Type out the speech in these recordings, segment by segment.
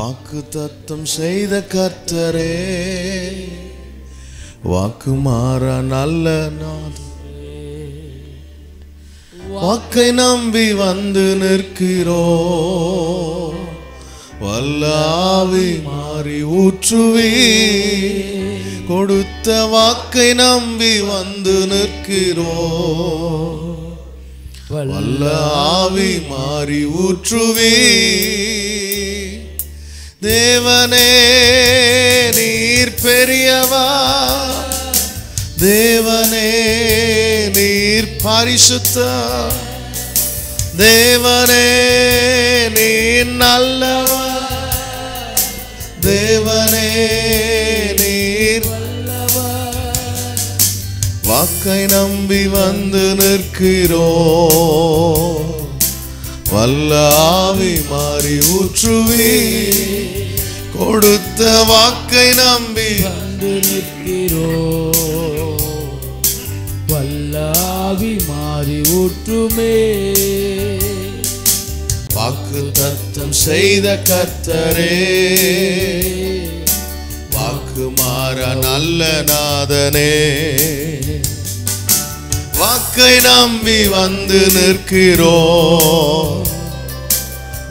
வாக்கு தத்தம் செய்த கத்தரே வாக்கு மாற நல்ல நாள் வாக்கை நம்பி வந்து நிற்கிறோ வல்லாவி மாறி ஊற்றுவி கொடுத்த வாக்கை நம்பி வந்து நிற்கிறோ வல்லாவி மாறி ஊற்றுவே தேவனே நீர் பெரியவா தேவனே நீர் பரிசுத்த தேவனே நீ நல்லவா தேவனே நீர் வாக்கை நம்பி வந்து நிற்கிறோம் வல்ல ஆவி மாறி ஊற்றுவி கொடுத்த வாக்கை நம்பி வந்து நிற்கிறோ வல்ல ஆவி மாறி ஊற்றுமே வாக்கு தத்தம் செய்த கத்தரே வாக்கு மாற நல்ல நாதனே வாக்கை நம்பி வந்து நிற்கிறோம்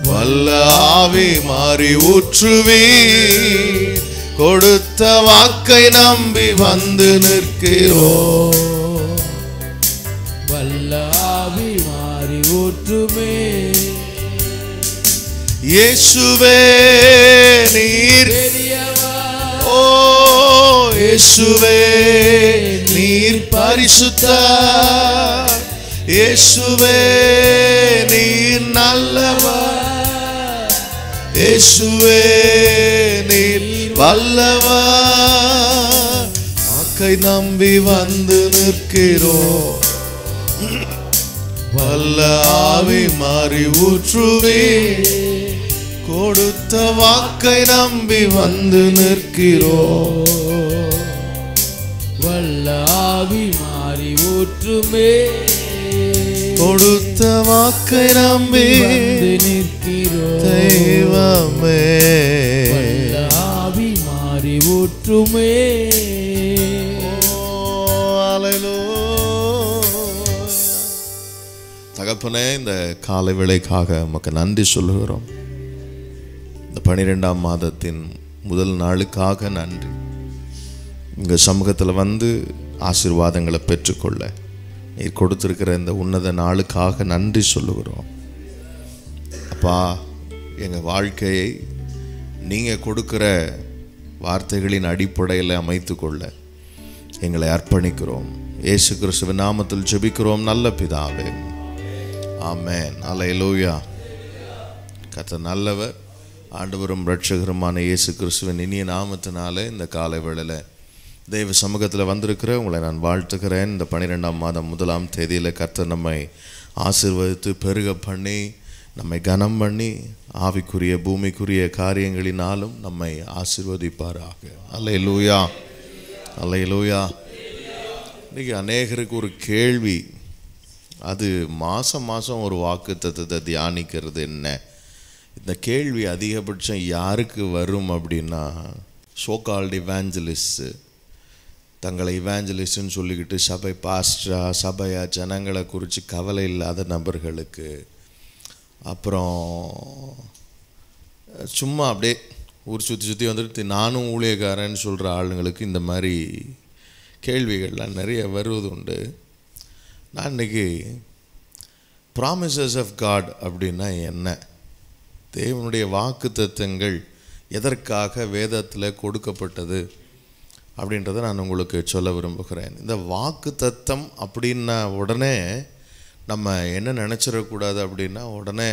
வல்ல ஆவி மாறி ஊற்றுவி கொடுத்த வாக்கை நம்பி வந்து நிற்கிறோ வல்ல ஆவி மாறி ஊற்றுமே இயேசுவே நீர் ஓசுவே நீர் பரிசுத்த இயேசுவே நீர் நல்லவா യേശുവേനിൽ വല്ലവാ ആക്കൈ നമ്പി വന്ന് നിൽക്കിരോ വല്ല ആവി മാറി ഊற்றுവേ കൊടുത്ത വാക്കൈ നമ്പി വന്ന് നിൽക്കിരോ വല്ല ആവി മാറി ഊற்றுമേ കൊടുത്ത വാക്കൈ നമ്പി നിൽക്കും தெய்வமே ஆவி மாறி ஊற்றுமே தகப்பனே இந்த காலை விலைக்காக உமக்கு நன்றி சொல்லுகிறோம் இந்த பனிரெண்டாம் மாதத்தின் முதல் நாளுக்காக நன்றி உங்கள் சமூகத்தில் வந்து ஆசீர்வாதங்களை பெற்றுக்கொள்ள நீர் கொடுத்துருக்கிற இந்த உன்னத நாளுக்காக நன்றி சொல்லுகிறோம் அப்பா எங்கள் வாழ்க்கையை நீங்கள் கொடுக்குற வார்த்தைகளின் அடிப்படையில் அமைத்து கொள்ள எங்களை அர்ப்பணிக்கிறோம் ஏசு கிறிஸ்துவ நாமத்தில் ஜெபிக்கிறோம் நல்ல பிதாவே ஆமே நல்ல எலோயா கத்த நல்லவர் ஆண்டவரும் ரட்சகருமான இயேசு கிறிஸ்துவின் இனிய நாமத்தினால இந்த காலை வேளையில் தெய்வ சமூகத்தில் வந்திருக்கிற உங்களை நான் வாழ்த்துக்கிறேன் இந்த பன்னிரெண்டாம் மாதம் முதலாம் தேதியில் கர்த்தர் நம்மை ஆசிர்வதித்து பெருக பண்ணி நம்மை கனம் பண்ணி ஆவிக்குரிய பூமிக்குரிய காரியங்களினாலும் நம்மை ஆசிர்வதிப்பாராக அலை லூயா அலை லூயா இன்றைக்கி அநேகருக்கு ஒரு கேள்வி அது மாதம் மாதம் ஒரு வாக்கு தத்துவத்தை தியானிக்கிறது என்ன இந்த கேள்வி அதிகபட்சம் யாருக்கு வரும் அப்படின்னா ஷோகால்டு இவாஞ்சலிஸ்ட்டு தங்களை இவாஞ்சலிஸ்ட்டுன்னு சொல்லிக்கிட்டு சபை பாஸ்டரா சபையா ஜனங்களை குறித்து கவலை இல்லாத நபர்களுக்கு அப்புறம் சும்மா அப்படியே ஊர் சுற்றி சுற்றி வந்துட்டு நானும் ஊழியக்காரன்னு சொல்கிற ஆளுங்களுக்கு இந்த மாதிரி கேள்விகள்லாம் நிறைய வருவது உண்டு நான் இன்றைக்கி ப்ராமிசஸ் ஆஃப் காட் அப்படின்னா என்ன தேவனுடைய வாக்கு தத்துவங்கள் எதற்காக வேதத்தில் கொடுக்கப்பட்டது அப்படின்றத நான் உங்களுக்கு சொல்ல விரும்புகிறேன் இந்த வாக்கு தத்தம் அப்படின்னா உடனே நம்ம என்ன நினச்சிடக்கூடாது அப்படின்னா உடனே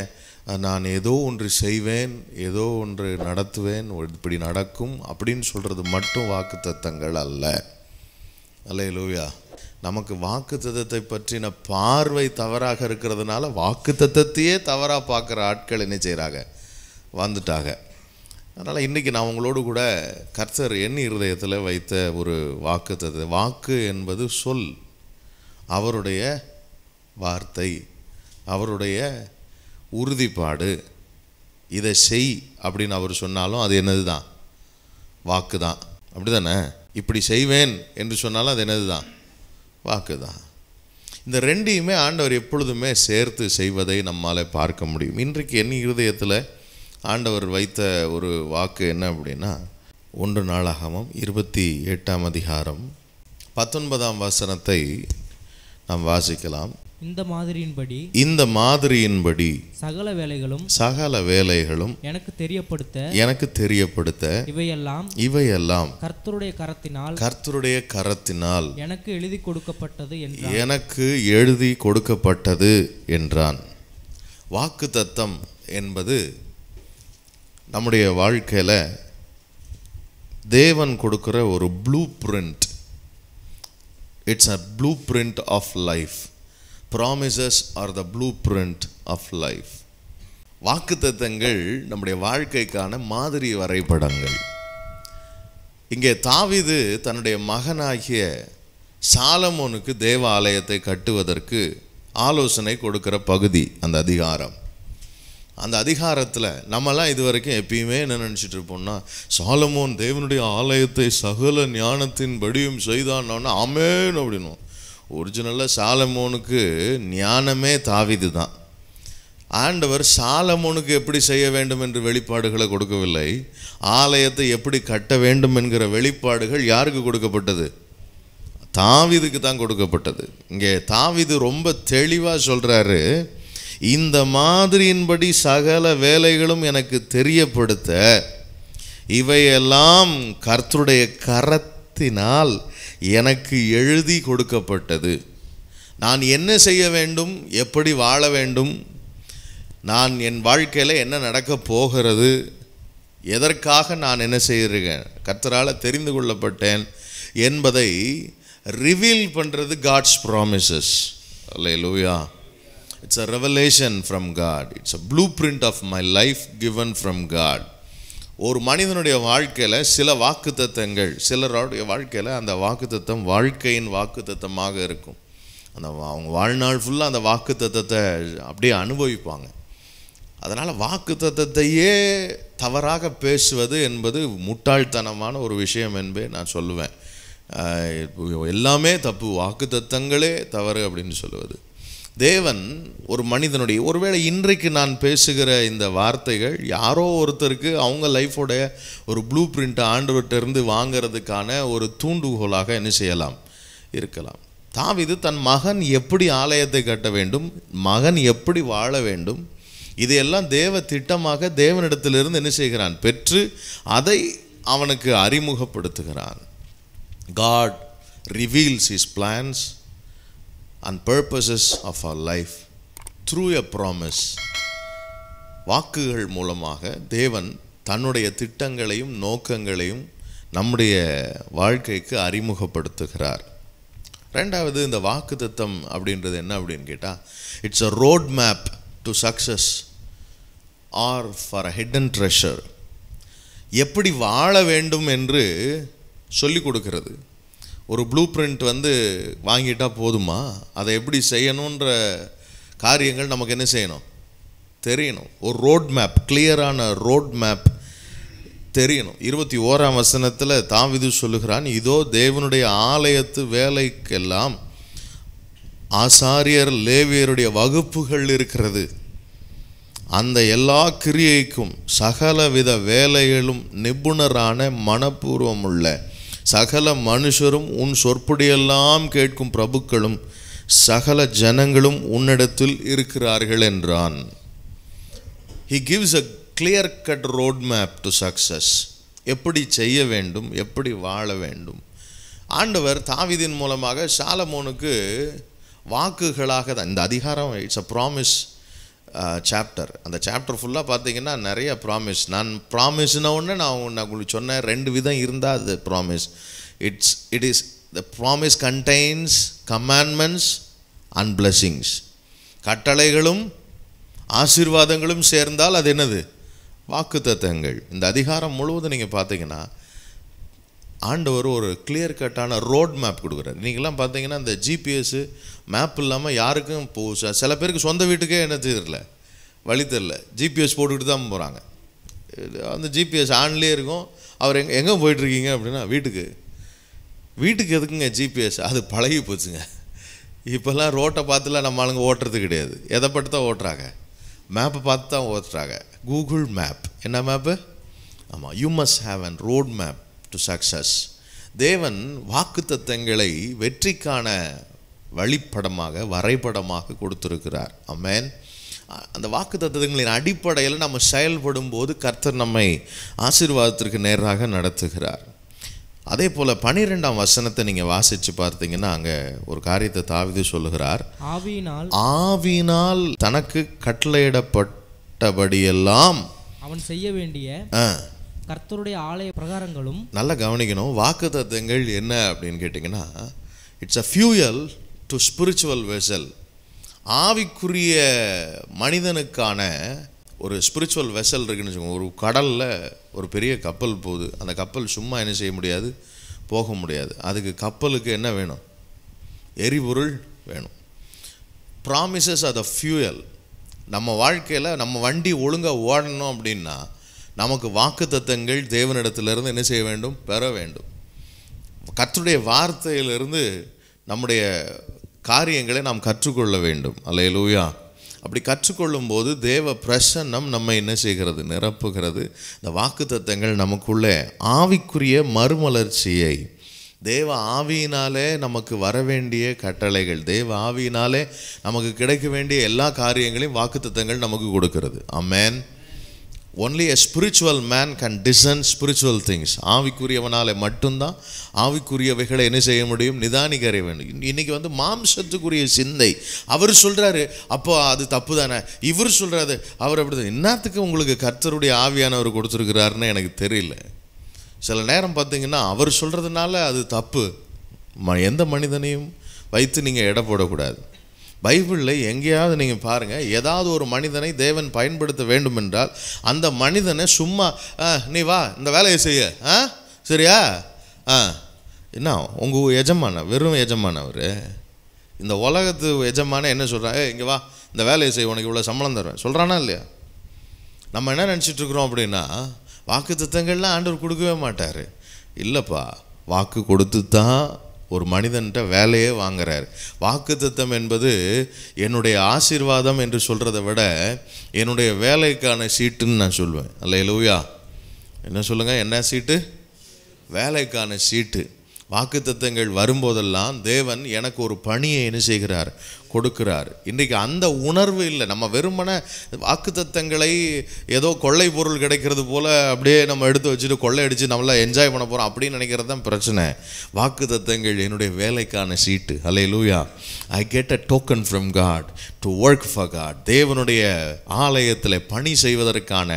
நான் ஏதோ ஒன்று செய்வேன் ஏதோ ஒன்று நடத்துவேன் இப்படி நடக்கும் அப்படின்னு சொல்கிறது மட்டும் வாக்கு தத்தங்கள் அல்ல அல்ல லூவியா நமக்கு வாக்கு தத்தத்தை பற்றின பார்வை தவறாக இருக்கிறதுனால வாக்கு தத்தத்தையே தவறாக பார்க்குற ஆட்கள் என்ன செய்கிறாங்க வந்துட்டாங்க அதனால் இன்றைக்கி நான் உங்களோடு கூட கர்த்தர் என் இருதயத்தில் வைத்த ஒரு வாக்கு தத்து வாக்கு என்பது சொல் அவருடைய வார்த்தை அவருடைய உறுதிப்பாடு இதை செய் அப்படின்னு அவர் சொன்னாலும் அது என்னது தான் வாக்கு தான் அப்படி தானே இப்படி செய்வேன் என்று சொன்னாலும் அது என்னது தான் வாக்கு தான் இந்த ரெண்டையுமே ஆண்டவர் எப்பொழுதுமே சேர்த்து செய்வதை நம்மால் பார்க்க முடியும் இன்றைக்கு என் இருதயத்தில் ஆண்டவர் வைத்த ஒரு வாக்கு என்ன அப்படின்னா ஒன்று நாளாகமும் இருபத்தி எட்டாம் அதிகாரம் பத்தொன்பதாம் வசனத்தை நாம் வாசிக்கலாம் இந்த மாதிரியின்படி இந்த மாதிரியின்படி சகல வேலைகளும் சகல வேலைகளும் எனக்கு தெரியப்படுத்த எனக்கு தெரியப்படுத்த இவையெல்லாம் இவையெல்லாம் கர்த்தருடைய கரத்தினால் கர்த்தருடைய கரத்தினால் எனக்கு எழுதி கொடுக்கப்பட்டது எனக்கு எழுதி கொடுக்கப்பட்டது என்றான் வாக்கு தத்தம் என்பது நம்முடைய வாழ்க்கையில் தேவன் கொடுக்குற ஒரு blueprint it's a blueprint of life promises are the blueprint of life வாக்குத்தத்தங்கள் நம்முடைய வாழ்க்கைக்கான மாதிரி வரைபடங்கள் இங்கே தாவிது தன்னுடைய மகனாகிய சாலமோனுக்கு தேவாலயத்தை கட்டுவதற்கு ஆலோசனை கொடுக்கிற பகுதி அந்த அதிகாரம் அந்த அதிகாரத்தில் நம்மலாம் இது வரைக்கும் எப்பயுமே என்ன நினச்சிட்டு இருப்போம்னா சாலமோன் தேவனுடைய ஆலயத்தை சகல ஞானத்தின் படியும் செய்தான்னொன்னா அமேன் அப்படின்னும் ஒரிஜினலாக சாலமோனுக்கு ஞானமே தாவிது தான் ஆண்டவர் சாலமோனுக்கு எப்படி செய்ய வேண்டும் என்று வெளிப்பாடுகளை கொடுக்கவில்லை ஆலயத்தை எப்படி கட்ட வேண்டும் என்கிற வெளிப்பாடுகள் யாருக்கு கொடுக்கப்பட்டது தாவிதுக்கு தான் கொடுக்கப்பட்டது இங்கே தாவிது ரொம்ப தெளிவாக சொல்கிறாரு இந்த மாதிரியின்படி சகல வேலைகளும் எனக்கு தெரியப்படுத்த இவையெல்லாம் கர்த்தருடைய கரத் பலத்தினால் எனக்கு எழுதி கொடுக்கப்பட்டது நான் என்ன செய்ய வேண்டும் எப்படி வாழ வேண்டும் நான் என் வாழ்க்கையில் என்ன நடக்கப் போகிறது எதற்காக நான் என்ன செய்கிறேன் கத்தரால் தெரிந்து கொள்ளப்பட்டேன் என்பதை ரிவீல் பண்ணுறது காட்ஸ் ப்ராமிசஸ் அல்ல லூயா it's a revelation from God it's a blueprint of my life given from God ஒரு மனிதனுடைய வாழ்க்கையில் சில வாக்குத்தத்தங்கள் சிலருடைய வாழ்க்கையில் அந்த வாக்குத்தத்தம் வாழ்க்கையின் வாக்குத்தத்தமாக இருக்கும் அந்த அவங்க வாழ்நாள் ஃபுல்லாக அந்த வாக்குத்தத்தத்தை அப்படியே அனுபவிப்பாங்க அதனால் வாக்குத்தத்தையே தவறாக பேசுவது என்பது முட்டாள்தனமான ஒரு விஷயம் என்பே நான் சொல்லுவேன் எல்லாமே தப்பு வாக்குத்தத்தங்களே தவறு அப்படின்னு சொல்லுவது தேவன் ஒரு மனிதனுடைய ஒருவேளை இன்றைக்கு நான் பேசுகிற இந்த வார்த்தைகள் யாரோ ஒருத்தருக்கு அவங்க லைஃபோடைய ஒரு ப்ளூ பிரிண்ட்டை ஆண்டவர்கிட்டருந்து வாங்கிறதுக்கான ஒரு தூண்டுகோலாக என்ன செய்யலாம் இருக்கலாம் தாவிது தன் மகன் எப்படி ஆலயத்தை கட்ட வேண்டும் மகன் எப்படி வாழ வேண்டும் இதையெல்லாம் தேவ திட்டமாக தேவனிடத்திலிருந்து என்ன செய்கிறான் பெற்று அதை அவனுக்கு அறிமுகப்படுத்துகிறான் God reveals his plans and purposes of our life through a promise வாக்குகள் மூலமாக தேவன் தன்னுடைய திட்டங்களையும் நோக்கங்களையும் நம்முடைய வாழ்க்கைக்கு அறிமுகப்படுத்துகிறார் ரெண்டாவது இந்த வாக்கு தத்தம் அப்படின்றது என்ன அப்படின்னு கேட்டால் it's a road map to success or for a hidden treasure எப்படி வாழ வேண்டும் என்று சொல்லிக் கொடுக்கிறது ஒரு ப்ளூ பிரிண்ட் வந்து வாங்கிட்டால் போதுமா அதை எப்படி செய்யணுன்ற காரியங்கள் நமக்கு என்ன செய்யணும் தெரியணும் ஒரு ரோட் மேப் கிளியரான ரோட் மேப் தெரியணும் இருபத்தி ஓராம் வசனத்தில் தாவிது சொல்லுகிறான் இதோ தேவனுடைய ஆலயத்து வேலைக்கெல்லாம் ஆசாரியர் லேவியருடைய வகுப்புகள் இருக்கிறது அந்த எல்லா கிரியைக்கும் சகலவித வேலைகளும் நிபுணரான மனப்பூர்வமுள்ள சகல மனுஷரும் உன் சொற்படியெல்லாம் கேட்கும் பிரபுக்களும் சகல ஜனங்களும் உன்னிடத்தில் இருக்கிறார்கள் என்றான் he gives a clear cut road map to success எப்படி செய்ய வேண்டும் எப்படி வாழ வேண்டும் ஆண்டவர் தாவிதின் மூலமாக சாலமோனுக்கு வாக்குகளாக தான் இந்த அதிகாரம் இட்ஸ் அ ப்ராமிஸ் சாப்டர் அந்த சாப்டர் ஃபுல்லாக பார்த்தீங்கன்னா நிறைய ப்ராமிஸ் நான் ப்ராமிஸ்ன உடனே நான் நான் உங்களுக்கு சொன்னேன் ரெண்டு விதம் இருந்தால் அது promise it's it is the promise contains commandments and blessings கட்டளைகளும் ஆசீர்வாதங்களும் சேர்ந்தால் அது என்னது வாக்கு இந்த அதிகாரம் முழுவதும் நீங்கள் பார்த்தீங்கன்னா ஆண்டவர் ஒரு கிளியர் கட்டான ரோட் மேப் கொடுக்குறாரு நீங்களாம் பார்த்தீங்கன்னா அந்த ஜிபிஎஸ்ஸு மேப் இல்லாமல் யாருக்கும் போ சில பேருக்கு சொந்த வீட்டுக்கே என்ன தெரியல வழி தெரில ஜிபிஎஸ் போட்டுக்கிட்டு தான் போகிறாங்க அந்த ஜிபிஎஸ் ஆன்லேயே இருக்கும் அவர் எங்கே எங்கே போயிட்டுருக்கீங்க அப்படின்னா வீட்டுக்கு வீட்டுக்கு எதுக்குங்க ஜிபிஎஸ் அது பழகி போச்சுங்க இப்போல்லாம் ரோட்டை பார்த்துலாம் நம்ம ஆளுங்க ஓட்டுறது கிடையாது எதை பட்டு தான் ஓட்டுறாங்க மேப்பை பார்த்து தான் ஓட்டுறாங்க கூகுள் மேப் என்ன மேப்பு ஆமாம் you must have an road map to success தேவன் வாக்குத்தத்தங்களை வெற்றிக்கான வழிப்படமாக வரைபடமாக கொடுத்துருக்கிறார் அமேன் அந்த வாக்கு தத்துவங்களின் அடிப்படையில் நம்ம செயல்படும் போது கர்த்தர் நம்மை ஆசீர்வாதத்திற்கு நேராக நடத்துகிறார் அதே போல் பனிரெண்டாம் வசனத்தை நீங்கள் வாசித்து பார்த்தீங்கன்னா அங்கே ஒரு காரியத்தை தாவிது சொல்லுகிறார் ஆவியினால் ஆவினால் தனக்கு கட்டளையிடப்பட்டபடியெல்லாம் அவன் செய்ய வேண்டிய கர்த்தருடைய ஆலய பிரகாரங்களும் நல்லா கவனிக்கணும் வாக்கு தத்துவங்கள் என்ன அப்படின்னு கேட்டிங்கன்னா it's a fuel to spiritual vessel ஆவிக்குரிய மனிதனுக்கான ஒரு ஸ்பிரிச்சுவல் வெசல் இருக்குன்னு வச்சுக்கோங்க ஒரு கடலில் ஒரு பெரிய கப்பல் போகுது அந்த கப்பல் சும்மா என்ன செய்ய முடியாது போக முடியாது அதுக்கு கப்பலுக்கு என்ன வேணும் எரிபொருள் வேணும் ப்ராமிசஸ் ஆர் த ஃபியூயல் நம்ம வாழ்க்கையில் நம்ம வண்டி ஒழுங்காக ஓடணும் அப்படின்னா நமக்கு வாக்கு தத்தங்கள் தேவனிடத்திலிருந்து என்ன செய்ய வேண்டும் பெற வேண்டும் கற்றுடைய வார்த்தையிலிருந்து நம்முடைய காரியங்களை நாம் கற்றுக்கொள்ள வேண்டும் அல்ல அப்படி கற்றுக்கொள்ளும் போது தேவ பிரசன்னம் நம்ம என்ன செய்கிறது நிரப்புகிறது இந்த வாக்கு தத்தங்கள் நமக்குள்ளே ஆவிக்குரிய மறுமலர்ச்சியை தேவ ஆவியினாலே நமக்கு வர வேண்டிய கட்டளைகள் தேவ ஆவியினாலே நமக்கு கிடைக்க வேண்டிய எல்லா காரியங்களையும் வாக்குத்தத்தங்கள் நமக்கு கொடுக்கிறது அம்மேன் only a spiritual man can discern spiritual things ஆவிக்குரியவனால் மட்டும்தான் ஆவிக்குரியவைகளை என்ன செய்ய முடியும் நிதானிக்க அறிய வேண்டும் இன்றைக்கி வந்து மாம்சத்துக்குரிய சிந்தை அவர் சொல்கிறாரு அப்போ அது தப்பு தானே இவர் சொல்கிறாரு அவர் அப்படி என்னத்துக்கு உங்களுக்கு கர்த்தருடைய ஆவியானவர் கொடுத்துருக்கிறாருன்னு எனக்கு தெரியல சில நேரம் பார்த்தீங்கன்னா அவர் சொல்கிறதுனால அது தப்பு ம எந்த மனிதனையும் வைத்து நீங்கள் எடை போடக்கூடாது பைபிளில் எங்கேயாவது நீங்கள் பாருங்கள் ஏதாவது ஒரு மனிதனை தேவன் பயன்படுத்த வேண்டும் என்றால் அந்த மனிதனை சும்மா நீ வா இந்த வேலையை செய்ய ஆ சரியா ஆ என்ன உங்கள் எஜமான வெறும் எஜமான அவர் இந்த உலகத்து எஜமான என்ன சொல்கிறாங்க இங்கே வா இந்த வேலையை செய்ய உனக்கு இவ்வளோ சம்பளம் தருவேன் சொல்கிறானா இல்லையா நம்ம என்ன நினச்சிட்ருக்குறோம் அப்படின்னா வாக்கு திட்டங்கள்லாம் ஆண்டவர் கொடுக்கவே மாட்டார் இல்லைப்பா வாக்கு கொடுத்து தான் ஒரு மனிதன்கிட்ட வேலையே வாங்குறார் வாக்குத்தத்தம் என்பது என்னுடைய ஆசீர்வாதம் என்று சொல்கிறத விட என்னுடைய வேலைக்கான சீட்டுன்னு நான் சொல்லுவேன் அல்ல எழுவியா என்ன சொல்லுங்கள் என்ன சீட்டு வேலைக்கான சீட்டு வாக்குத்தத்தங்கள் வரும்போதெல்லாம் தேவன் எனக்கு ஒரு பணியை என்ன செய்கிறார் கொடுக்கிறார் இன்றைக்கு அந்த உணர்வு இல்லை நம்ம வெறுமன வாக்குத்தத்தங்களை ஏதோ கொள்ளை பொருள் கிடைக்கிறது போல் அப்படியே நம்ம எடுத்து வச்சுட்டு கொள்ளை அடித்து நம்மளாம் என்ஜாய் பண்ண போகிறோம் அப்படின்னு நினைக்கிறது தான் பிரச்சனை தத்தங்கள் என்னுடைய வேலைக்கான சீட்டு ஹலே லூயா I get a token from God to work for God தேவனுடைய ஆலயத்தில் பணி செய்வதற்கான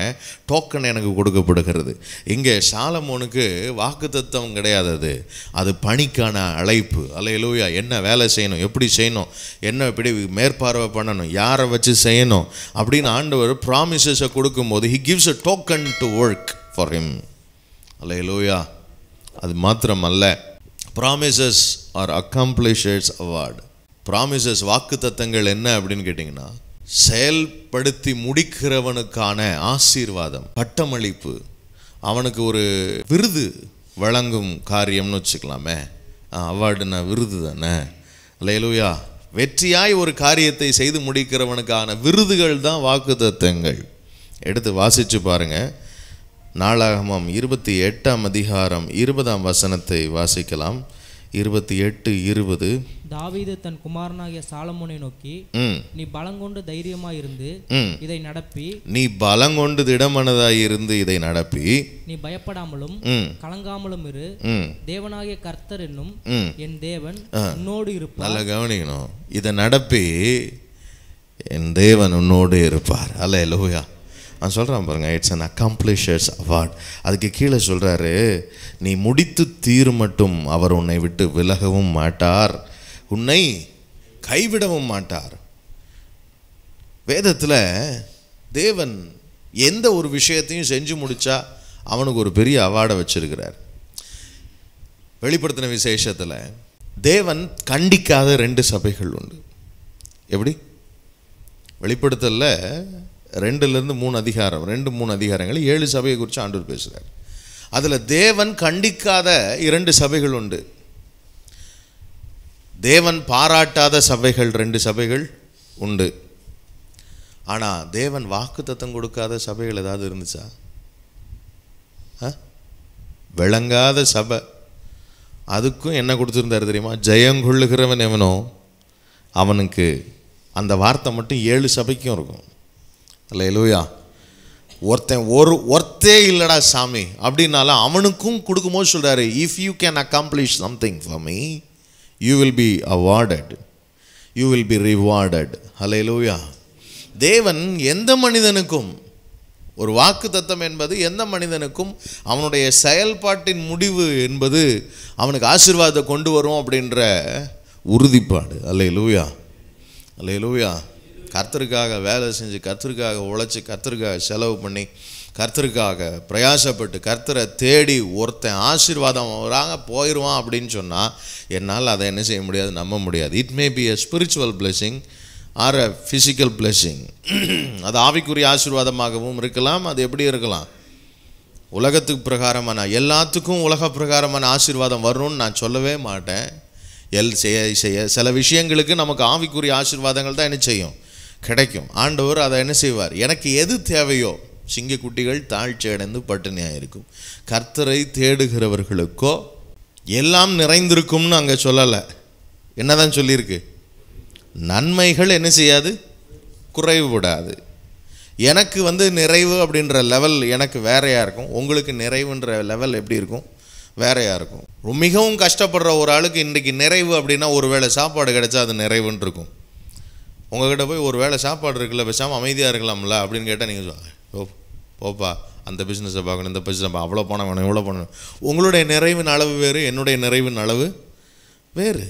டோக்கன் எனக்கு கொடுக்கப்படுகிறது இங்கே சாலமோனுக்கு வாக்குத்தத்தம் கிடையாது அது பணிக்கான அழைப்பு அலையலூயா என்ன வேலை செய்யணும் எப்படி செய்யணும் என்ன இப்படி மேற்பார்வை பண்ணணும் யாரை வச்சு செய்யணும் அப்படின்னு ஆண்டவர் ப்ராமிசஸை கொடுக்கும்போது he gives a token to work for him அல்ல லோயா அது மாத்திரம் அல்ல promises are accomplishers award promises வாக்கு தத்தங்கள் என்ன அப்படின்னு கேட்டிங்கன்னா செயல்படுத்தி முடிக்கிறவனுக்கான ஆசீர்வாதம் பட்டமளிப்பு அவனுக்கு ஒரு விருது வழங்கும் காரியம்னு வச்சுக்கலாமே அவார்டுனா விருது தானே லைலுயா வெற்றியாய் ஒரு காரியத்தை செய்து முடிக்கிறவனுக்கான விருதுகள் தான் வாக்கு தத்துவங்கள் எடுத்து வாசித்து பாருங்கள் நாளாகமம் இருபத்தி எட்டாம் அதிகாரம் இருபதாம் வசனத்தை வாசிக்கலாம் இருபத்தி எட்டு இருபது தாவீது தன் குமாரனாகிய சாலமோனை நோக்கி நீ பலங்கொண்டு தைரியமா இருந்து இதை நடப்பி நீ பலங்கொண்டு திடமனதாய் இருந்து இதை நடப்பி நீ பயப்படாமலும் கலங்காமலும் இரு தேவனாகிய கர்த்தர் என்னும் என் தேவன் உன்னோடு இருப்பார் நல்லா கவனிக்கணும் இதை நடப்பி என் தேவன் உன்னோடு இருப்பார் அல்ல லோயா நான் சொல்கிறேன் பாருங்கள் இட்ஸ் அன் அக்காம்ப்ளிஷர்ஸ் அவார்ட் அதுக்கு கீழே சொல்கிறாரு நீ முடித்து தீர் மட்டும் அவர் உன்னை விட்டு விலகவும் மாட்டார் உன்னை கைவிடவும் மாட்டார் வேதத்தில் தேவன் எந்த ஒரு விஷயத்தையும் செஞ்சு முடித்தா அவனுக்கு ஒரு பெரிய அவார்டை வச்சுருக்கிறார் வெளிப்படுத்தின விசேஷத்தில் தேவன் கண்டிக்காத ரெண்டு சபைகள் உண்டு எப்படி வெளிப்படுத்தலை ரெண்டுலேருந்து மூணு அதிகாரம் ரெண்டு மூணு அதிகாரங்கள் ஏழு சபையை குறித்து ஆண்டவர் பேசுகிறார் அதில் தேவன் கண்டிக்காத இரண்டு சபைகள் உண்டு தேவன் பாராட்டாத சபைகள் ரெண்டு சபைகள் உண்டு ஆனால் தேவன் வாக்கு தத்தம் கொடுக்காத சபைகள் ஏதாவது இருந்துச்சா விளங்காத சபை அதுக்கும் என்ன கொடுத்துருந்தார் தெரியுமா ஜெயங்கொள்ளுகிறவன் எவனோ அவனுக்கு அந்த வார்த்தை மட்டும் ஏழு சபைக்கும் இருக்கும் இல்லை எலுயா ஒருத்தன் ஒரு ஒருத்தே இல்லைடா சாமி அப்படின்னால அவனுக்கும் கொடுக்கும்போது சொல்கிறாரு if you can accomplish something for me you will be awarded you will be rewarded ஹலே லூயா தேவன் எந்த மனிதனுக்கும் ஒரு வாக்கு தத்தம் என்பது எந்த மனிதனுக்கும் அவனுடைய செயல்பாட்டின் முடிவு என்பது அவனுக்கு ஆசீர்வாதத்தை கொண்டு வரும் அப்படின்ற உறுதிப்பாடு அல்ல லூயா அல்ல லூயா கர்த்தருக்காக வேலை செஞ்சு கர்த்தருக்காக உழைச்சி கர்த்தருக்காக செலவு பண்ணி கர்த்தருக்காக பிரயாசப்பட்டு கர்த்தரை தேடி ஒருத்தன் ஆசீர்வாதம் வராங்க போயிடுவான் அப்படின்னு சொன்னால் என்னால் அதை என்ன செய்ய முடியாது நம்ப முடியாது it may be a spiritual blessing or a physical blessing அது ஆவிக்குரிய ஆசீர்வாதமாகவும் இருக்கலாம் அது எப்படி இருக்கலாம் உலகத்துக்கு பிரகாரமான எல்லாத்துக்கும் உலக பிரகாரமான ஆசீர்வாதம் வரும்னு நான் சொல்லவே மாட்டேன் எல் செய்ய செய்ய சில விஷயங்களுக்கு நமக்கு ஆவிக்குரிய ஆசீர்வாதங்கள் தான் என்ன செய்யும் கிடைக்கும் ஆண்டவர் அதை என்ன செய்வார் எனக்கு எது தேவையோ சிங்கக்குட்டிகள் தாழ்ச்சி அடைந்து பட்டினியாக இருக்கும் கர்த்தரை தேடுகிறவர்களுக்கோ எல்லாம் நிறைந்திருக்கும்னு அங்கே சொல்லலை என்னதான் சொல்லியிருக்கு நன்மைகள் என்ன செய்யாது குறைவுபடாது எனக்கு வந்து நிறைவு அப்படின்ற லெவல் எனக்கு வேறையாக இருக்கும் உங்களுக்கு நிறைவுன்ற லெவல் எப்படி இருக்கும் வேறையாக இருக்கும் மிகவும் கஷ்டப்படுற ஒரு ஆளுக்கு இன்றைக்கி நிறைவு அப்படின்னா ஒரு வேளை சாப்பாடு கிடைச்சா அது நிறைவுன்னு இருக்கும் உங்கள்கிட்ட போய் ஒரு வேளை சாப்பாடு இருக்குல்ல பேசாமல் அமைதியாக இருக்கலாம்ல அப்படின்னு கேட்டால் நீங்கள் சொல்லுங்கள் ஓ போப்பா அந்த பிஸ்னஸை பார்க்கணும் இந்த பிஸ்னஸ் அவ்வளோ பணம் வேணும் இவ்வளோ பணம் உங்களுடைய நிறைவின் அளவு வேறு என்னுடைய நிறைவின் அளவு வேறு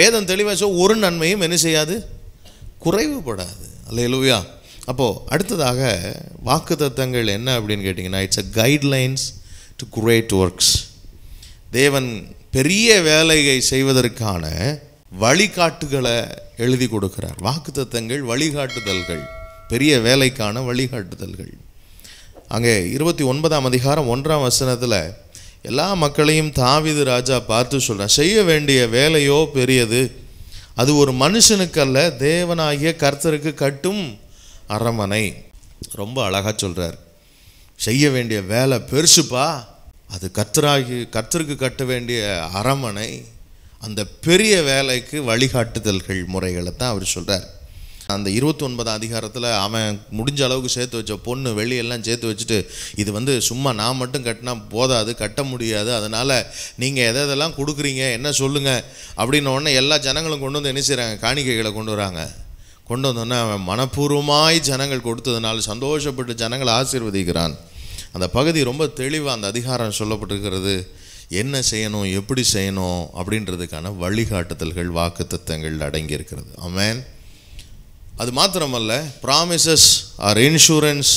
வேதம் தெளிவாக சோ ஒரு நன்மையும் என்ன செய்யாது குறைவுபடாது எழுவியா அப்போது அடுத்ததாக வாக்கு தத்தங்கள் என்ன அப்படின்னு கேட்டிங்கன்னா it's a guidelines to great works தேவன் பெரிய வேலையை செய்வதற்கான வழிகாட்டுகளை எழுதி கொடுக்கிறார் வாக்குத்தத்தங்கள் வழிகாட்டுதல்கள் பெரிய வேலைக்கான வழிகாட்டுதல்கள் அங்கே இருபத்தி ஒன்பதாம் அதிகாரம் ஒன்றாம் வசனத்தில் எல்லா மக்களையும் தாவிது ராஜா பார்த்து சொல்கிறார் செய்ய வேண்டிய வேலையோ பெரியது அது ஒரு மனுஷனுக்கல்ல தேவனாகிய கர்த்தருக்கு கட்டும் அரமனை ரொம்ப அழகாக சொல்கிறார் செய்ய வேண்டிய வேலை பெருசுப்பா அது கர்த்தராகி கர்த்தருக்கு கட்ட வேண்டிய அரமனை அந்த பெரிய வேலைக்கு வழிகாட்டுதல்கள் முறைகளை தான் அவர் சொல்கிறார் அந்த இருபத்தி ஒன்பதாம் அதிகாரத்தில் அவன் முடிஞ்ச அளவுக்கு சேர்த்து வச்ச பொண்ணு வெளியெல்லாம் சேர்த்து வச்சுட்டு இது வந்து சும்மா நான் மட்டும் கட்டினா போதாது கட்ட முடியாது அதனால் நீங்கள் எதை எதெல்லாம் கொடுக்குறீங்க என்ன சொல்லுங்கள் அப்படின்ன உடனே எல்லா ஜனங்களும் கொண்டு வந்து என்ன செய்கிறாங்க காணிக்கைகளை கொண்டு வராங்க கொண்டு வந்தோடனே அவன் மனப்பூர்வமாய் ஜனங்கள் கொடுத்ததுனால சந்தோஷப்பட்டு ஜனங்களை ஆசீர்வதிக்கிறான் அந்த பகுதி ரொம்ப தெளிவாக அந்த அதிகாரம் சொல்லப்பட்டிருக்கிறது என்ன செய்யணும் எப்படி செய்யணும் அப்படின்றதுக்கான வழிகாட்டுதல்கள் வாக்குத்தத்தங்கள் அடங்கியிருக்கிறது அமேன் அது மாத்திரமல்ல promises are insurance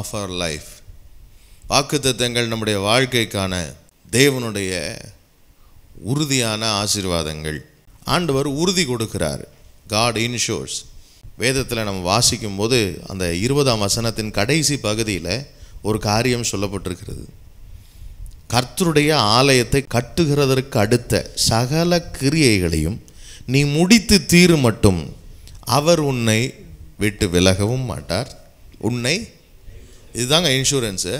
of our life வாக்குத்தத்தங்கள் நம்முடைய வாழ்க்கைக்கான தேவனுடைய உறுதியான ஆசீர்வாதங்கள் ஆண்டவர் உறுதி கொடுக்கிறார் காட் இன்ஷோர்ஸ் வேதத்தில் நம்ம வாசிக்கும் போது அந்த இருபதாம் வசனத்தின் கடைசி பகுதியில் ஒரு காரியம் சொல்லப்பட்டிருக்கிறது கர்த்தருடைய ஆலயத்தை கட்டுகிறதற்கு அடுத்த சகல கிரியைகளையும் நீ முடித்து தீரு மட்டும் அவர் உன்னை விட்டு விலகவும் மாட்டார் உன்னை இதுதாங்க இன்சூரன்ஸு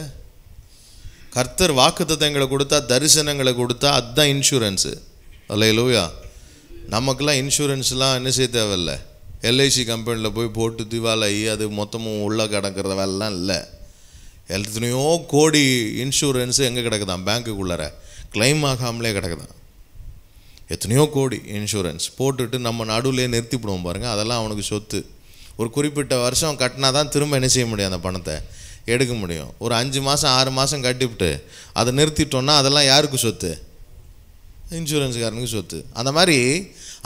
கர்த்தர் வாக்குத்தத்தங்களை கொடுத்தா தரிசனங்களை கொடுத்தா அதுதான் இன்சூரன்ஸு அல்ல நமக்கெல்லாம் இன்சூரன்ஸ்லாம் என்ன செய்ய தேவையில்லை எல்ஐசி கம்பெனியில் போய் போட்டு திவாலாகி அது மொத்தமும் உள்ளே கிடக்கிறதெல்லாம் இல்லை எத்தனையோ கோடி இன்சூரன்ஸு எங்கே கிடக்குதான் பேங்க்குக்குள்ளார கிளைம் ஆகாமலே கிடக்குதான் எத்தனையோ கோடி இன்சூரன்ஸ் போட்டுட்டு நம்ம நடுவிலே நிறுத்திவிடுவோம் பாருங்கள் அதெல்லாம் அவனுக்கு சொத்து ஒரு குறிப்பிட்ட வருஷம் கட்டினா தான் திரும்ப என்ன செய்ய முடியும் அந்த பணத்தை எடுக்க முடியும் ஒரு அஞ்சு மாதம் ஆறு மாதம் கட்டிவிட்டு அதை நிறுத்திட்டோன்னா அதெல்லாம் யாருக்கு சொத்து இன்சூரன்ஸ்காரனுக்கு சொத்து அந்த மாதிரி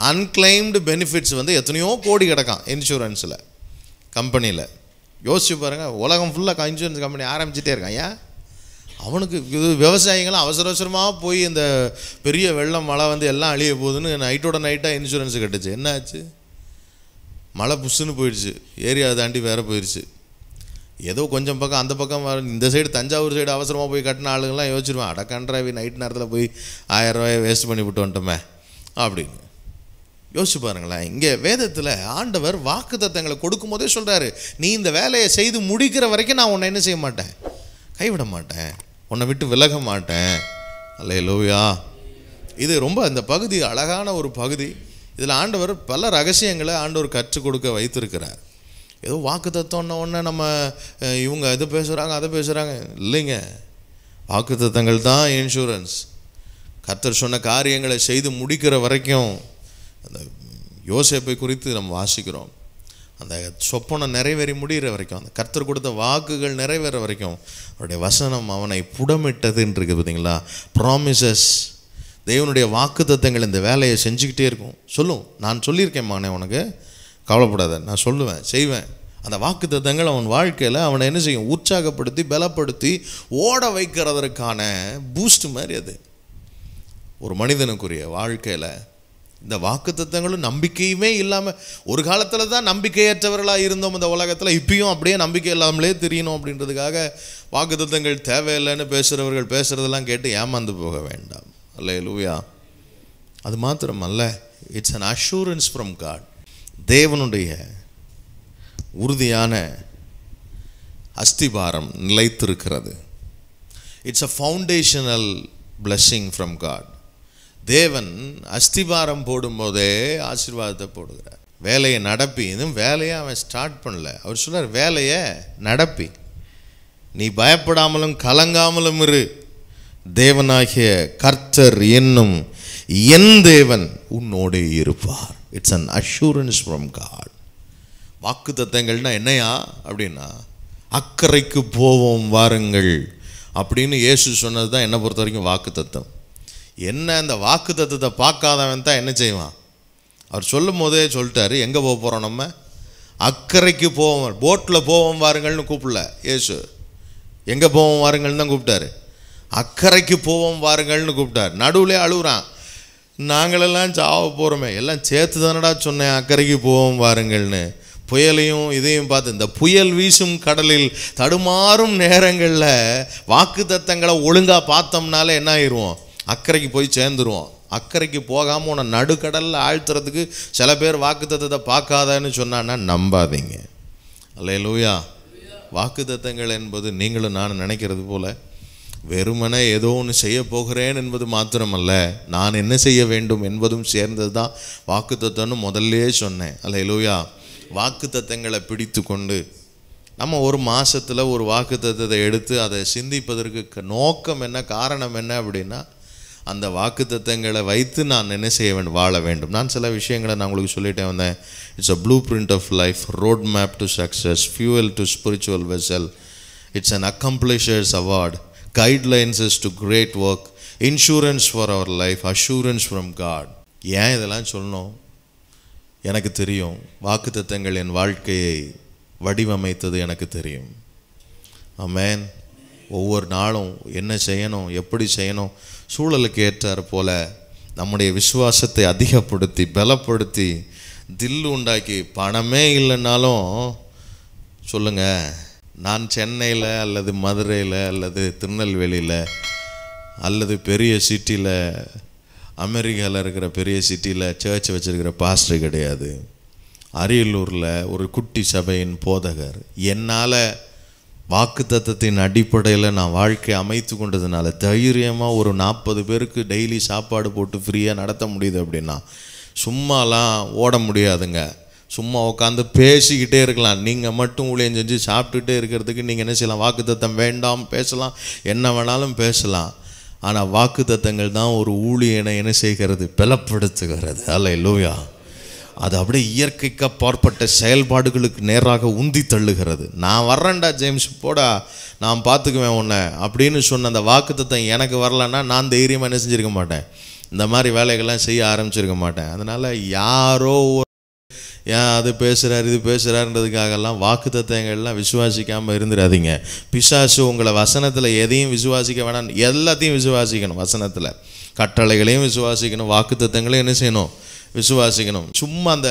அன்கிளைம்டு பெனிஃபிட்ஸ் வந்து எத்தனையோ கோடி கிடக்கான் இன்சூரன்ஸில் கம்பெனியில் யோசிச்சு பாருங்கள் உலகம் ஃபுல்லாக இன்சூரன்ஸ் கம்பெனி ஆரம்பிச்சிட்டே இருக்கான் ஏன் அவனுக்கு இது விவசாயிகள்லாம் அவசர அவசரமாக போய் இந்த பெரிய வெள்ளம் மழை வந்து எல்லாம் அழிய போகுதுன்னு நைட்டோட நைட்டாக இன்சூரன்ஸ் கட்டுச்சு என்ன ஆச்சு மழை புஷ்ஷுன்னு போயிடுச்சு ஏரியா தாண்டி வேறு போயிடுச்சு ஏதோ கொஞ்சம் பக்கம் அந்த பக்கம் இந்த சைடு தஞ்சாவூர் சைடு அவசரமாக போய் கட்டின ஆளுங்கள்லாம் யோசிச்சிருவேன் அடக்கன்றாவி நைட் நேரத்தில் போய் ஆயிரம் ரூபாய் வேஸ்ட் பண்ணி விட்டு வந்துட்டோமே அப்படின்னு யோசிச்சு பாருங்களேன் இங்கே வேதத்தில் ஆண்டவர் வாக்கு தத்தங்களை கொடுக்கும் போதே சொல்கிறாரு நீ இந்த வேலையை செய்து முடிக்கிற வரைக்கும் நான் உன்னை என்ன செய்ய மாட்டேன் கைவிட மாட்டேன் உன்னை விட்டு விலக மாட்டேன் அல்ல லோவியா இது ரொம்ப அந்த பகுதி அழகான ஒரு பகுதி இதில் ஆண்டவர் பல ரகசியங்களை ஆண்டவர் கற்றுக் கொடுக்க வைத்திருக்கிறார் ஏதோ வாக்கு தத்துவம்ன ஒன்று நம்ம இவங்க இது பேசுகிறாங்க அதை பேசுகிறாங்க இல்லைங்க வாக்கு தத்தங்கள் தான் இன்சூரன்ஸ் கத்தர் சொன்ன காரியங்களை செய்து முடிக்கிற வரைக்கும் அந்த யோசிப்பை குறித்து நம்ம வாசிக்கிறோம் அந்த சொப்பனை நிறைவேறி முடிகிற வரைக்கும் அந்த கர்த்தர் கொடுத்த வாக்குகள் நிறைவேற வரைக்கும் அவருடைய வசனம் அவனை புடமிட்டதுன்னு இருக்குது பார்த்தீங்களா ப்ராமிசஸ் தேவனுடைய வாக்கு தத்துவங்கள் இந்த வேலையை செஞ்சுக்கிட்டே இருக்கும் சொல்லும் நான் சொல்லியிருக்கேன் மானே உனக்கு கவலைப்படாத நான் சொல்லுவேன் செய்வேன் அந்த வாக்கு தத்துவங்கள் அவன் வாழ்க்கையில் அவனை என்ன செய்யும் உற்சாகப்படுத்தி பலப்படுத்தி ஓட வைக்கிறதற்கான பூஸ்ட் மாதிரி அது ஒரு மனிதனுக்குரிய வாழ்க்கையில் இந்த வாக்கு தத்துவங்களும் நம்பிக்கையுமே இல்லாமல் ஒரு காலத்தில் தான் நம்பிக்கையற்றவர்களாக இருந்தோம் இந்த உலகத்தில் இப்பயும் அப்படியே நம்பிக்கை இல்லாமலே தெரியணும் அப்படின்றதுக்காக வாக்கு தத்துவங்கள் தேவையில்லைன்னு பேசுகிறவர்கள் பேசுகிறதெல்லாம் கேட்டு ஏமாந்து போக வேண்டாம் அல்ல லூயா அது மாத்திரம் அல்ல it's an assurance from God தேவனுடைய உறுதியான அஸ்திபாரம் நிலைத்திருக்கிறது it's a foundational blessing from God தேவன் அஸ்திபாரம் போடும்போதே ஆசீர்வாதத்தை போடுகிறார் வேலையை நடப்பி இன்னும் வேலையை அவன் ஸ்டார்ட் பண்ணல அவர் சொல்கிறார் வேலையை நடப்பி நீ பயப்படாமலும் கலங்காமலும் இரு தேவனாகிய கர்த்தர் என்னும் என் தேவன் உன்னோடே இருப்பார் it's an assurance from God வாக்கு தத்தங்கள்னா என்னையா அப்படின்னா அக்கறைக்கு போவோம் வாருங்கள் அப்படின்னு இயேசு சொன்னது தான் என்னை பொறுத்த வரைக்கும் வாக்கு தத்தம் என்ன அந்த வாக்கு தத்துவத்தை பார்க்காதவன் தான் என்ன செய்வான் அவர் சொல்லும் போதே சொல்லிட்டாரு எங்கே போக போகிறோம் நம்ம அக்கறைக்கு போவோம் போட்டில் போவோம் வாருங்கள்னு கூப்பிடல ஏசு எங்கே போவோம் வாருங்கள்னு தான் கூப்பிட்டாரு அக்கறைக்கு போவோம் வாருங்கள்னு கூப்பிட்டார் நடுவில் அழுகுறான் நாங்களெல்லாம் சாவ போகிறோமே எல்லாம் சேர்த்து தானடா சொன்னேன் அக்கறைக்கு போவோம் வாருங்கள்னு புயலையும் இதையும் பார்த்து இந்த புயல் வீசும் கடலில் தடுமாறும் நேரங்களில் வாக்கு தத்தங்களை ஒழுங்காக பார்த்தோம்னாலே என்ன ஆயிடுவோம் அக்கறைக்கு போய் சேர்ந்துருவோம் அக்கறைக்கு போகாமல் உன்னை நடுக்கடலில் ஆழ்த்துறதுக்கு சில பேர் வாக்குத்தத்தை பார்க்காதன்னு சொன்னான்னா நம்பாதீங்க அல்ல லூயா வாக்குத்தத்தங்கள் என்பது நீங்களும் நான் நினைக்கிறது போல் வெறுமனே ஏதோ ஒன்று செய்ய போகிறேன் என்பது மாத்திரமல்ல நான் என்ன செய்ய வேண்டும் என்பதும் சேர்ந்தது தான் வாக்குத்தத்தம்னு முதல்லையே சொன்னேன் அல்ல லூயா வாக்குத்தத்தங்களை பிடித்து கொண்டு நம்ம ஒரு மாதத்தில் ஒரு வாக்குத்தத்தை எடுத்து அதை சிந்திப்பதற்கு நோக்கம் என்ன காரணம் என்ன அப்படின்னா அந்த வாக்கு தத்தங்களை வைத்து நான் என்ன செய்ய வேண்டும் வாழ வேண்டும் நான் சில விஷயங்களை நான் உங்களுக்கு சொல்லிட்டே வந்தேன் it's a blueprint of life road map to success fuel to spiritual vessel it's an accomplishers award guidelines to great work insurance for our life assurance from God ஏன் இதெல்லாம் சொல்லணும் எனக்கு தெரியும் வாக்கு தத்தங்கள் என் வாழ்க்கையை வடிவமைத்தது எனக்கு தெரியும் அமேன் ஒவ்வொரு நாளும் என்ன செய்யணும் எப்படி செய்யணும் சூழலுக்கு ஏற்றார் போல நம்முடைய விசுவாசத்தை அதிகப்படுத்தி பலப்படுத்தி தில்லு உண்டாக்கி பணமே இல்லைன்னாலும் சொல்லுங்கள் நான் சென்னையில் அல்லது மதுரையில் அல்லது திருநெல்வேலியில் அல்லது பெரிய சிட்டியில் அமெரிக்காவில் இருக்கிற பெரிய சிட்டியில் சேர்ச் வச்சுருக்கிற பாஸ்டர் கிடையாது அரியலூரில் ஒரு குட்டி சபையின் போதகர் என்னால் வாக்கு தத்தத்தின் அடிப்படையில் நான் வாழ்க்கை அமைத்து கொண்டதுனால தைரியமாக ஒரு நாற்பது பேருக்கு டெய்லி சாப்பாடு போட்டு ஃப்ரீயாக நடத்த முடியுது அப்படின்னா சும்மாலாம் ஓட முடியாதுங்க சும்மா உட்காந்து பேசிக்கிட்டே இருக்கலாம் நீங்கள் மட்டும் ஊழியம் செஞ்சு சாப்பிட்டுட்டே இருக்கிறதுக்கு நீங்கள் என்ன செய்யலாம் வாக்கு தத்தம் வேண்டாம் பேசலாம் என்ன வேணாலும் பேசலாம் ஆனால் வாக்கு தத்தங்கள் தான் ஒரு ஊழியனை என்ன செய்கிறது பலப்படுத்துகிறது அல்ல லூயா அது அப்படியே இயற்கைக்கு அப்பாற்பட்ட செயல்பாடுகளுக்கு நேராக உந்தி தள்ளுகிறது நான் வர்றேன்டா ஜேம்ஸ் போடா நான் பார்த்துக்குவேன் உன்னை அப்படின்னு சொன்ன அந்த வாக்குத்தத்தை எனக்கு வரலன்னா நான் தைரியமாக என்ன செஞ்சுருக்க மாட்டேன் இந்த மாதிரி வேலைகள்லாம் செய்ய ஆரம்பிச்சிருக்க மாட்டேன் அதனால் யாரோ ஏன் அது பேசுகிறார் இது பேசுகிறாருன்றதுக்காகலாம் வாக்கு தத்துவங்கள்லாம் விசுவாசிக்காமல் இருந்துடாதீங்க பிசாசு உங்களை வசனத்தில் எதையும் விசுவாசிக்க வேணாம் எல்லாத்தையும் விசுவாசிக்கணும் வசனத்தில் கட்டளைகளையும் விசுவாசிக்கணும் வாக்கு தத்துவங்களையும் என்ன செய்யணும் விசுவாசிக்கணும் சும்மா அந்த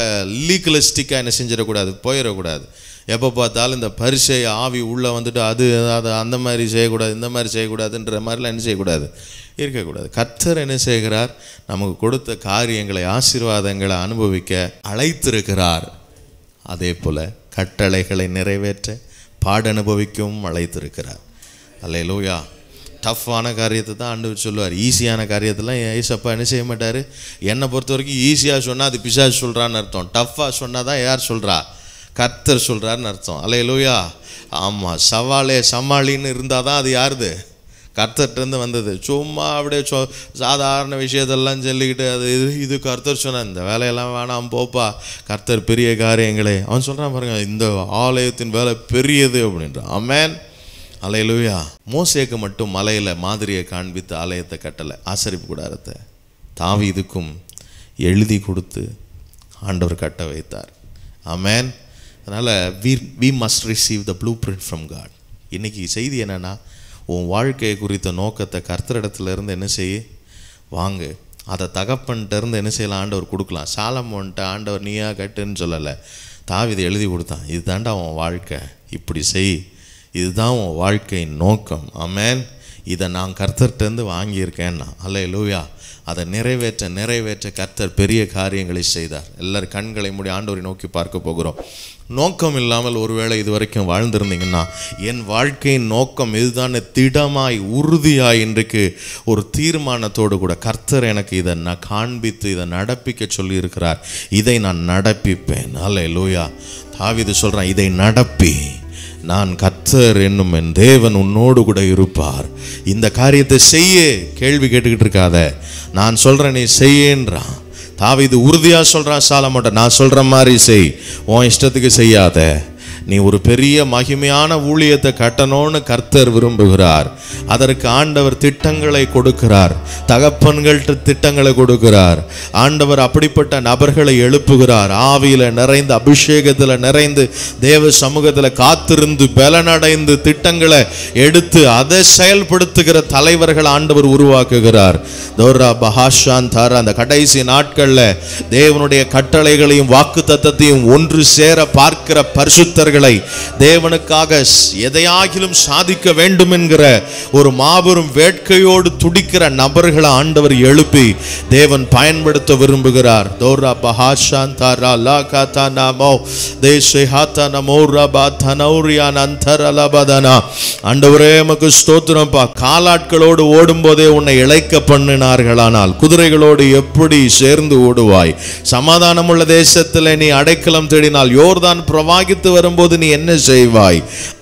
லீக்கலிஸ்டிக்காக என்ன செஞ்சிடக்கூடாது போயிடக்கூடாது எப்போ பார்த்தாலும் இந்த பரிசை ஆவி உள்ளே வந்துட்டு அது அது அந்த மாதிரி செய்யக்கூடாது இந்த மாதிரி செய்யக்கூடாதுன்ற மாதிரிலாம் என்ன செய்யக்கூடாது இருக்கக்கூடாது கர்த்தர் என்ன செய்கிறார் நமக்கு கொடுத்த காரியங்களை ஆசீர்வாதங்களை அனுபவிக்க அழைத்திருக்கிறார் அதே போல் கட்டளைகளை நிறைவேற்ற பாடனுபவிக்கவும் அழைத்திருக்கிறார் அல்லையிலூயா டஃப்பான காரியத்தை தான் ஆண்டவர் சொல்லுவார் ஈஸியான காரியத்தெல்லாம் ஏசப்பா என்ன செய்ய மாட்டார் என்னை பொறுத்த வரைக்கும் ஈஸியாக சொன்னால் அது பிசாஸ் சொல்கிறான்னு அர்த்தம் டஃப்பாக சொன்னால் தான் யார் சொல்கிறா கர்த்தர் சொல்கிறாருன்னு அர்த்தம் அல்ல லோயா ஆமாம் சவாலே சமாளின்னு இருந்தால் தான் அது யாருது கர்த்தர்கிட்டருந்து வந்தது சும்மா அப்படியே சொ சாதாரண விஷயத்தெல்லாம் சொல்லிக்கிட்டு அது இது இது கர்த்தர் சொன்னார் இந்த வேலையெல்லாம் வேணாம் போப்பா கர்த்தர் பெரிய காரியங்களே அவன் சொல்கிறான் பாருங்கள் இந்த ஆலயத்தின் வேலை பெரியது அப்படின்ற அமேன் அலையலுயா மோசேக்கு மட்டும் மலையில் மாதிரியை காண்பித்து ஆலயத்தை கட்டலை ஆசரிப்பு கூடாரத்தை தாவி இதுக்கும் எழுதி கொடுத்து ஆண்டவர் கட்ட வைத்தார் அமேன் அதனால் we we must receive the blueprint from God இன்றைக்கி செய்தி என்னென்னா உன் வாழ்க்கை குறித்த நோக்கத்தை கர்த்தரிடத்துலேருந்து என்ன செய்ய வாங்கு அதை இருந்து என்ன செய்யலாம் ஆண்டவர் கொடுக்கலாம் சாலம் வந்துட்டு ஆண்டவர் நீயா கட்டுன்னு சொல்லலை தாவி இதை எழுதி கொடுத்தான் இதுதாண்டா உன் வாழ்க்கை இப்படி செய் இதுதான் உன் வாழ்க்கையின் நோக்கம் அமேன் இதை நான் கர்த்தர்கிட்டருந்து வாங்கியிருக்கேன்னா அல்ல லூயா அதை நிறைவேற்ற நிறைவேற்ற கர்த்தர் பெரிய காரியங்களை செய்தார் எல்லார் கண்களை மூடி ஆண்டோரை நோக்கி பார்க்க போகிறோம் நோக்கம் இல்லாமல் ஒருவேளை இது வரைக்கும் வாழ்ந்திருந்தீங்கன்னா என் வாழ்க்கையின் நோக்கம் இதுதான் திடமாய் உறுதியாய் இன்றைக்கு ஒரு தீர்மானத்தோடு கூட கர்த்தர் எனக்கு இதை நான் காண்பித்து இதை நடப்பிக்க சொல்லியிருக்கிறார் இதை நான் நடப்பிப்பேன் அல்ல லூயா தாவிது சொல்கிறேன் இதை நடப்பி நான் கத்தர் என்னும் என் தேவன் உன்னோடு கூட இருப்பார் இந்த காரியத்தை செய்ய கேள்வி கேட்டுக்கிட்டு இருக்காத நான் சொல்கிறேன் நீ செய்யன்றான் இது உறுதியாக சொல்கிறான் சாலமோட்ட நான் சொல்கிற மாதிரி செய் உன் இஷ்டத்துக்கு செய்யாத நீ ஒரு பெரிய மகிமையான ஊழியத்தை கட்டணும்னு கர்த்தர் விரும்புகிறார் அதற்கு ஆண்டவர் திட்டங்களை கொடுக்கிறார் தகப்பன்கள்ட்ட திட்டங்களை கொடுக்கிறார் ஆண்டவர் அப்படிப்பட்ட நபர்களை எழுப்புகிறார் ஆவியில் நிறைந்து அபிஷேகத்தில் நிறைந்து தேவ சமூகத்தில் காத்திருந்து பலனடைந்து திட்டங்களை எடுத்து அதை செயல்படுத்துகிற தலைவர்கள் ஆண்டவர் உருவாக்குகிறார் தோரா பஹாஷான் தாரா அந்த கடைசி நாட்களில் தேவனுடைய கட்டளைகளையும் வாக்கு தத்தத்தையும் ஒன்று சேர பார்க்கிற பரிசுத்தர்கள் பிள்ளைகளை தேவனுக்காக எதையாகிலும் சாதிக்க வேண்டும் என்கிற ஒரு மாபெரும் வேட்கையோடு துடிக்கிற நபர்களை ஆண்டவர் எழுப்பி தேவன் பயன்படுத்த விரும்புகிறார் தோரா பஹாஷான் தாரா லா காத்தா தேசே ஹாத்தா ஆண்டவரே ஸ்தோத்திரம்ப்பா காலாட்களோடு உன்னை இழைக்க பண்ணினார்களானால் குதிரைகளோடு எப்படி சேர்ந்து ஓடுவாய் சமாதானமுள்ள தேசத்தில் நீ அடைக்கலம் தேடினால் யோர்தான் பிரவாகித்து வரும்போது போது நீ என்ன செய்வாய்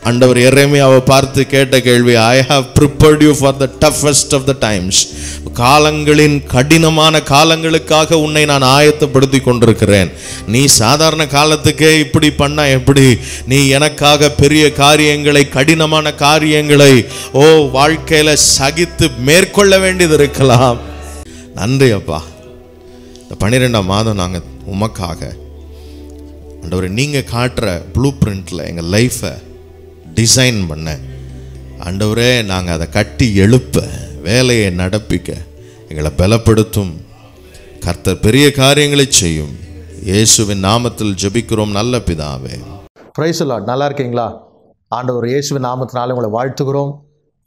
அண்டவர் ஆண்டவர் அவ பார்த்து கேட்ட கேள்வி I have prepared you for the toughest of the times காலங்களின் கடினமான காலங்களுக்காக உன்னை நான் ஆயத்தப்படுத்தி கொண்டிருக்கிறேன் நீ சாதாரண காலத்துக்கே இப்படி பண்ண எப்படி நீ எனக்காக பெரிய காரியங்களை கடினமான காரியங்களை ஓ வாழ்க்கையில் சகித்து மேற்கொள்ள வேண்டியது இருக்கலாம் நன்றி அப்பா இந்த பன்னிரெண்டாம் மாதம் நாங்கள் உமக்காக ஆண்டவர் நீங்கள் காட்டுற ப்ளூ பிரிண்டில் எங்கள் லைஃப்பை டிசைன் பண்ண ஆண்டவரே நாங்கள் அதை கட்டி எழுப்ப வேலையை நடப்பிக்க எங்களை பலப்படுத்தும் கர்த்தர் பெரிய காரியங்களை செய்யும் இயேசுவின் நாமத்தில் ஜபிக்கிறோம் நல்ல பிதாவே பிரைஸ்லா நல்லா இருக்கீங்களா ஆண்டவர் இயேசுவின் நாமத்தினால உங்களை வாழ்த்துகிறோம்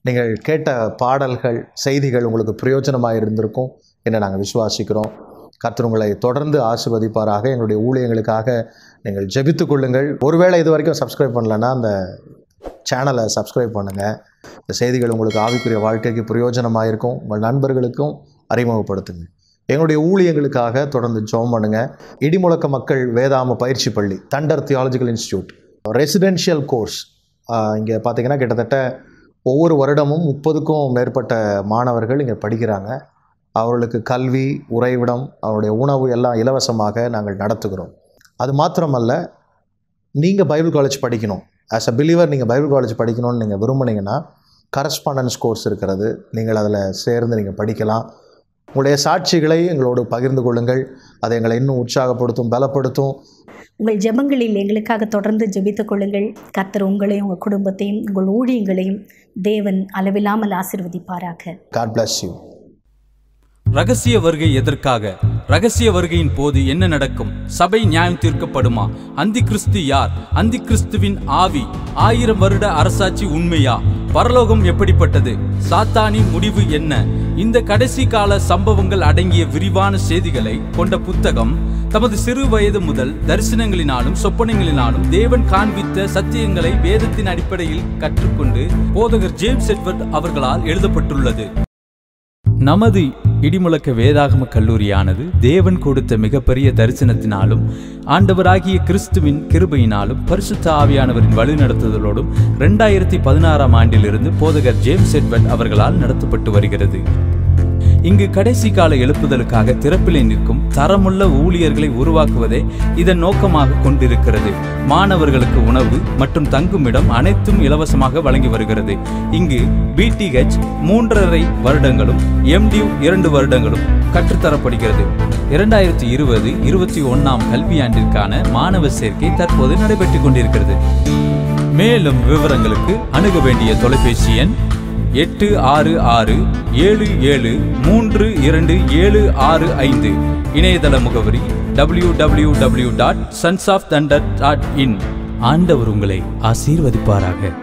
நீங்கள் கேட்ட பாடல்கள் செய்திகள் உங்களுக்கு பிரயோஜனமாக இருந்திருக்கும் என்று நாங்கள் விசுவாசிக்கிறோம் கர்த்தர் உங்களை தொடர்ந்து ஆசிர்வதிப்பாராக எங்களுடைய ஊழியங்களுக்காக நீங்கள் ஜெபித்து கொள்ளுங்கள் ஒருவேளை இது வரைக்கும் சப்ஸ்கிரைப் பண்ணலன்னா அந்த சேனலை சப்ஸ்கிரைப் பண்ணுங்கள் இந்த செய்திகள் உங்களுக்கு ஆவிக்குரிய வாழ்க்கைக்கு பிரயோஜனமாக இருக்கும் உங்கள் நண்பர்களுக்கும் அறிமுகப்படுத்துங்க எங்களுடைய ஊழியங்களுக்காக தொடர்ந்து ஜோம் பண்ணுங்கள் இடிமுழக்க மக்கள் வேதாம பயிற்சி பள்ளி தண்டர் தியாலஜிக்கல் இன்ஸ்டியூட் ரெசிடென்ஷியல் கோர்ஸ் இங்கே பார்த்திங்கன்னா கிட்டத்தட்ட ஒவ்வொரு வருடமும் முப்பதுக்கும் மேற்பட்ட மாணவர்கள் இங்கே படிக்கிறாங்க அவர்களுக்கு கல்வி உறைவிடம் அவருடைய உணவு எல்லாம் இலவசமாக நாங்கள் நடத்துகிறோம் அது மாத்திரமல்ல நீங்கள் பைபிள் காலேஜ் படிக்கணும் ஆஸ் அ பிலீவர் நீங்கள் பைபிள் காலேஜ் படிக்கணும்னு நீங்கள் விரும்புனீங்கன்னா கரஸ்பாண்டன்ஸ் கோர்ஸ் இருக்கிறது நீங்கள் அதில் சேர்ந்து நீங்கள் படிக்கலாம் உங்களுடைய சாட்சிகளை எங்களோடு பகிர்ந்து கொள்ளுங்கள் அதை எங்களை இன்னும் உற்சாகப்படுத்தும் பலப்படுத்தும் உங்கள் ஜெபங்களில் எங்களுக்காக தொடர்ந்து ஜெபித்து கொள்ளுங்கள் கத்தர் உங்களையும் உங்கள் குடும்பத்தையும் உங்கள் ஊழியங்களையும் தேவன் அளவில்லாமல் ஆசிர்வதிப்பாராக காட் பிளஸ் யூ ரகசிய வருகை எதற்காக ரகசிய வருகையின் போது என்ன நடக்கும் சபை நியாயம் தீர்க்கப்படுமா அந்தி கிறிஸ்து யார் அந்தி கிறிஸ்துவின் ஆவி ஆயிரம் வருட அரசாட்சி உண்மையா பரலோகம் எப்படிப்பட்டது சாத்தானின் முடிவு என்ன இந்த கடைசி கால சம்பவங்கள் அடங்கிய விரிவான செய்திகளை கொண்ட புத்தகம் தமது சிறு வயது முதல் தரிசனங்களினாலும் சொப்பனங்களினாலும் தேவன் காண்பித்த சத்தியங்களை வேதத்தின் அடிப்படையில் கற்றுக்கொண்டு போதகர் ஜேம்ஸ் எட்வர்ட் அவர்களால் எழுதப்பட்டுள்ளது நமது இடிமுழக்க வேதாகம கல்லூரியானது தேவன் கொடுத்த மிகப்பெரிய தரிசனத்தினாலும் ஆண்டவராகிய கிறிஸ்துவின் கிருபையினாலும் பரிசுத்த ஆவியானவரின் வழிநடத்துதலோடும் ரெண்டாயிரத்தி பதினாறாம் ஆண்டிலிருந்து போதகர் ஜேம்ஸ் எட்வர்ட் அவர்களால் நடத்தப்பட்டு வருகிறது இங்கு கடைசி கால எழுப்புதலுக்காக திறப்பிலே நிற்கும் தரமுள்ள ஊழியர்களை உருவாக்குவதே இதன் நோக்கமாக கொண்டிருக்கிறது மாணவர்களுக்கு உணவு மற்றும் தங்குமிடம் அனைத்தும் இலவசமாக வழங்கி வருகிறது இங்கு பிடிஹெச் மூன்றரை வருடங்களும் எம்டியூ இரண்டு வருடங்களும் கற்றுத்தரப்படுகிறது இரண்டாயிரத்தி இருபது இருபத்தி ஒன்னாம் கல்வியாண்டிற்கான மாணவ சேர்க்கை தற்போது நடைபெற்றுக் கொண்டிருக்கிறது மேலும் விவரங்களுக்கு அணுக வேண்டிய தொலைபேசி எண் எட்டு ஆறு ஆறு ஏழு ஏழு மூன்று இரண்டு ஏழு ஆறு ஐந்து இணையதள முகவரி W W W dot sons of thunder dot in ஆண்டவர் உங்களை ஆசீர்வதிப்பாராக